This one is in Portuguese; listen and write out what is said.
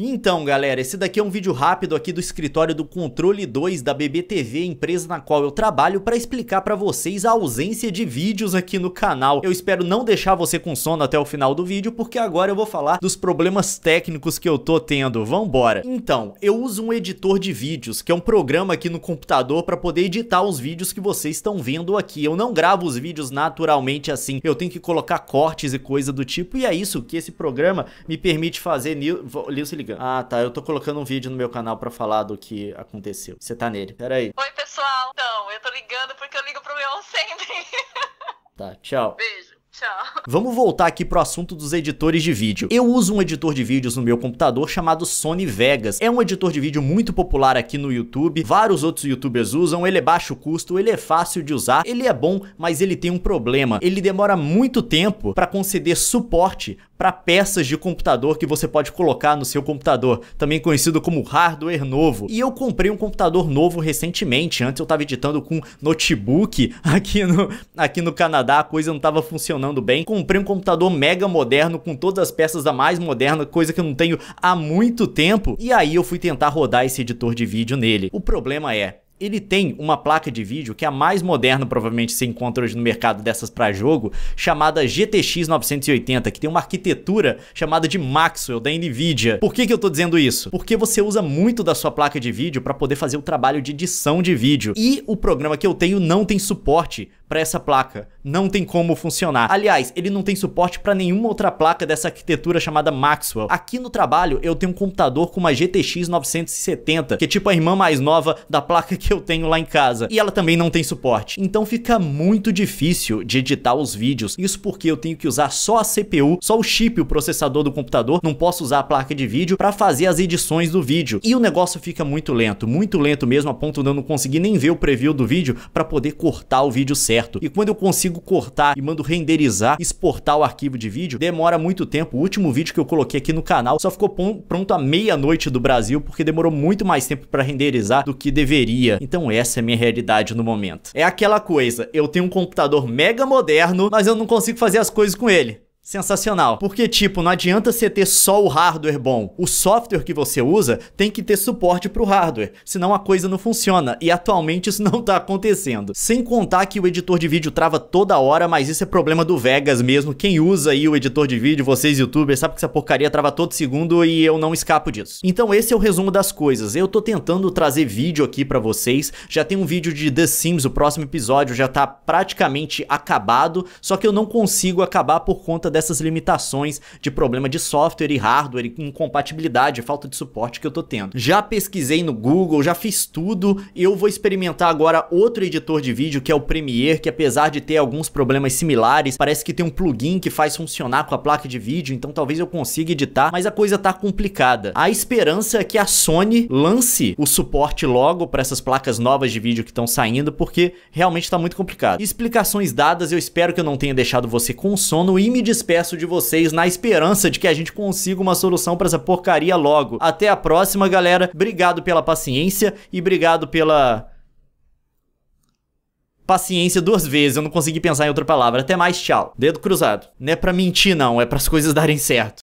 Então, galera, esse daqui é um vídeo rápido aqui do escritório do Controle 2 da BBTV, empresa na qual eu trabalho, para explicar para vocês a ausência de vídeos aqui no canal. Eu espero não deixar você com sono até o final do vídeo, porque agora eu vou falar dos problemas técnicos que eu tô tendo. Vambora! Então, eu uso um editor de vídeos, que é um programa aqui no computador para poder editar os vídeos que vocês estão vendo aqui. Eu não gravo os vídeos naturalmente assim, eu tenho que colocar cortes e coisa do tipo, e é isso que esse programa me permite fazer nisso ah, tá, eu tô colocando um vídeo no meu canal para falar do que aconteceu. Você tá nele. Pera aí. Oi, pessoal. Então, eu tô ligando porque eu ligo pro meu sempre. tá, tchau. Beijo. Tchau. Vamos voltar aqui pro assunto dos editores de vídeo. Eu uso um editor de vídeos no meu computador chamado Sony Vegas. É um editor de vídeo muito popular aqui no YouTube. Vários outros youtubers usam, ele é baixo custo, ele é fácil de usar, ele é bom, mas ele tem um problema. Ele demora muito tempo para conceder suporte para peças de computador que você pode colocar no seu computador, também conhecido como hardware novo. E eu comprei um computador novo recentemente, antes eu estava editando com notebook aqui no, aqui no Canadá, a coisa não estava funcionando bem. Comprei um computador mega moderno com todas as peças da mais moderna, coisa que eu não tenho há muito tempo, e aí eu fui tentar rodar esse editor de vídeo nele. O problema é, ele tem uma placa de vídeo que é a mais moderna, provavelmente se encontra hoje no mercado dessas para jogo, chamada GTX 980, que tem uma arquitetura chamada de Maxwell da Nvidia. Por que, que eu tô dizendo isso? Porque você usa muito da sua placa de vídeo para poder fazer o trabalho de edição de vídeo. E o programa que eu tenho não tem suporte para essa placa. Não tem como funcionar. Aliás, ele não tem suporte para nenhuma outra placa dessa arquitetura chamada Maxwell. Aqui no trabalho eu tenho um computador com uma GTX 970, que é tipo a irmã mais nova da placa que eu tenho lá em casa. E ela também não tem suporte. Então fica muito difícil de editar os vídeos. Isso porque eu tenho que usar só a CPU, só o chip, o processador do computador, não posso usar a placa de vídeo para fazer as edições do vídeo. E o negócio fica muito lento, muito lento mesmo, a ponto de eu não conseguir nem ver o preview do vídeo para poder cortar o vídeo certo. E quando eu consigo cortar e mando renderizar, exportar o arquivo de vídeo, demora muito tempo. O último vídeo que eu coloquei aqui no canal só ficou pronto à meia-noite do Brasil, porque demorou muito mais tempo para renderizar do que deveria. Então essa é a minha realidade no momento. É aquela coisa, eu tenho um computador mega moderno, mas eu não consigo fazer as coisas com ele sensacional. Porque, tipo, não adianta você ter só o hardware bom. O software que você usa tem que ter suporte para o hardware, senão a coisa não funciona. E atualmente isso não está acontecendo. Sem contar que o editor de vídeo trava toda hora, mas isso é problema do Vegas mesmo. Quem usa aí o editor de vídeo, vocês youtubers, sabe que essa porcaria trava todo segundo e eu não escapo disso. Então esse é o resumo das coisas. Eu tô tentando trazer vídeo aqui para vocês. Já tem um vídeo de The Sims, o próximo episódio já tá praticamente acabado, só que eu não consigo acabar por conta dessas limitações de problema de software e hardware, incompatibilidade, falta de suporte que eu tô tendo. Já pesquisei no Google, já fiz tudo, eu vou experimentar agora outro editor de vídeo que é o Premiere, que apesar de ter alguns problemas similares, parece que tem um plugin que faz funcionar com a placa de vídeo, então talvez eu consiga editar, mas a coisa tá complicada. A esperança é que a Sony lance o suporte logo para essas placas novas de vídeo que estão saindo, porque realmente tá muito complicado. Explicações dadas, eu espero que eu não tenha deixado você com sono e me despeço despeço de vocês na esperança de que a gente consiga uma solução para essa porcaria logo. Até a próxima, galera. Obrigado pela paciência e obrigado pela paciência duas vezes, eu não consegui pensar em outra palavra. Até mais, tchau. Dedo cruzado. Não é pra mentir, não, é para as coisas darem certo.